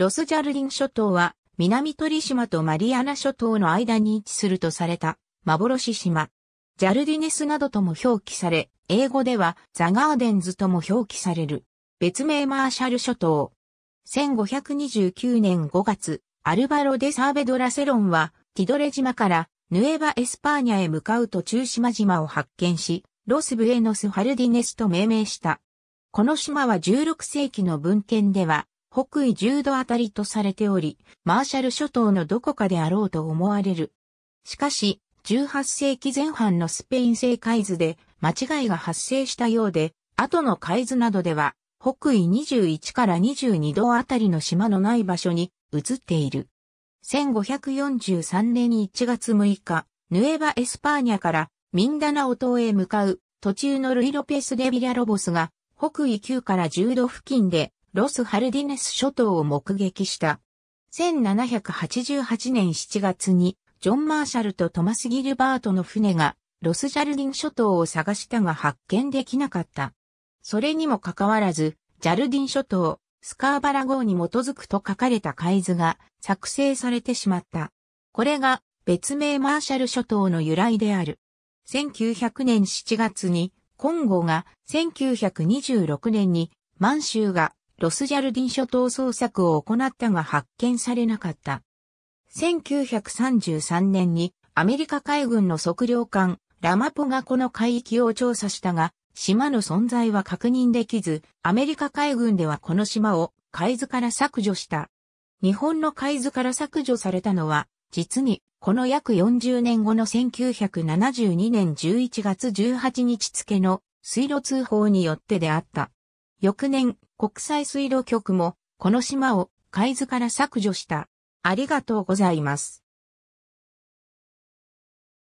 ロスジャルディン諸島は南鳥島とマリアナ諸島の間に位置するとされた幻島。ジャルディネスなどとも表記され、英語ではザ・ガーデンズとも表記される。別名マーシャル諸島。1529年5月、アルバロ・デ・サーベドラ・セロンはティドレ島からヌエバ・エスパーニャへ向かう途中島々を発見し、ロス・ブエノス・ハルディネスと命名した。この島は16世紀の文献では、北緯10度あたりとされており、マーシャル諸島のどこかであろうと思われる。しかし、18世紀前半のスペイン製海図で間違いが発生したようで、後の海図などでは、北緯21から22度あたりの島のない場所に移っている。1543年1月6日、ヌエバ・エスパーニャからミンダナオ島へ向かう途中のルイ・ロペス・デ・ビラロボスが北緯9から10度付近でロス・ハルディネス諸島を目撃した。1788年7月に、ジョン・マーシャルとトマス・ギルバートの船が、ロス・ジャルディン諸島を探したが発見できなかった。それにもかかわらず、ジャルディン諸島、スカーバラ号に基づくと書かれた海図が作成されてしまった。これが別名マーシャル諸島の由来である。1900年7月に、コンゴが1926年に満州がロスジャルディン諸島捜索を行ったが発見されなかった。1933年にアメリカ海軍の測量艦ラマポがこの海域を調査したが、島の存在は確認できず、アメリカ海軍ではこの島を海図から削除した。日本の海図から削除されたのは、実に、この約40年後の1972年11月18日付の水路通報によってであった。翌年、国際水路局もこの島を海図から削除した。ありがとうございます。